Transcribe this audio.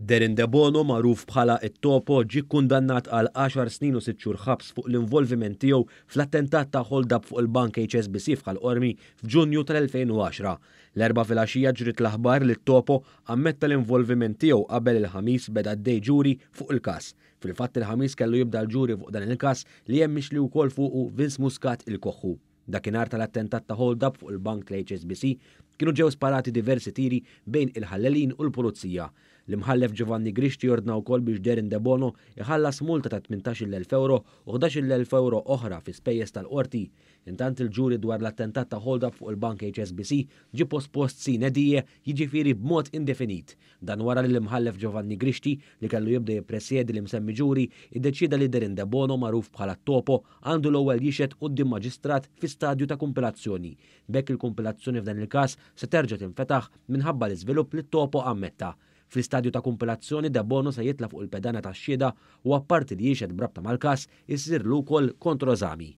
Derin de Bono, maruf bħala it-topo, ġi kundannat għal 10 snin u 6 xhur ħabs fuq l-involviment tiegħu fl-attentat ta' hold-up fuq il-bank HSBC ormi f'Ġunju tal-2010. L-erba filgħaxija ġrit l-aħbar li t-topo ammetta l-involviment tiegħu qabel il-ħamis beda d-dej ġuri fuq il-każ. Fil-fatt il-ħamis kellu jibda l-ġuri fuq dan il-każ li jemmix li wkoll fuq Vince Muscat il-koħħu. Dakinhar tal-attentat ta' hold-up fuq il-bank tal-HSBC kienu ġew sparati diversi tiri bejn il-ħallelin u l-pulizija. L-imħallef Giovanni Grixti u wkoll biex Derin De Bono iħallas multa ta' 18.000 euro u 11.000 euro oħra fi spejjeż tal-qorti. Intant il-ġuri dwar l-attentat ta' hold up fuq il-bank HSBC ġi pospost sinedije jiġifieri b'mod indefinit. Dan wara li l-imħallef Giovanni Grixti li kellu jibda jippresjedi l-imsemmi ġuri iddeċida li Derin De Bono magħruf bħala topo għandu l-ewwel jixed qudiem maġistrat fi stadju ta' kumpilazzjoni. Bekk il-kumpilazzjoni f'dan il-każ se terġa' tinfetaħ minħabba l-iżvilupp li topo ammetta. Fl-istadju ta' kumpilazzjoni da bono se jitla fuq il-pedana ta' xhieda u apparti li jiexed brabta mal-kas jissir l ukoll kontrożami.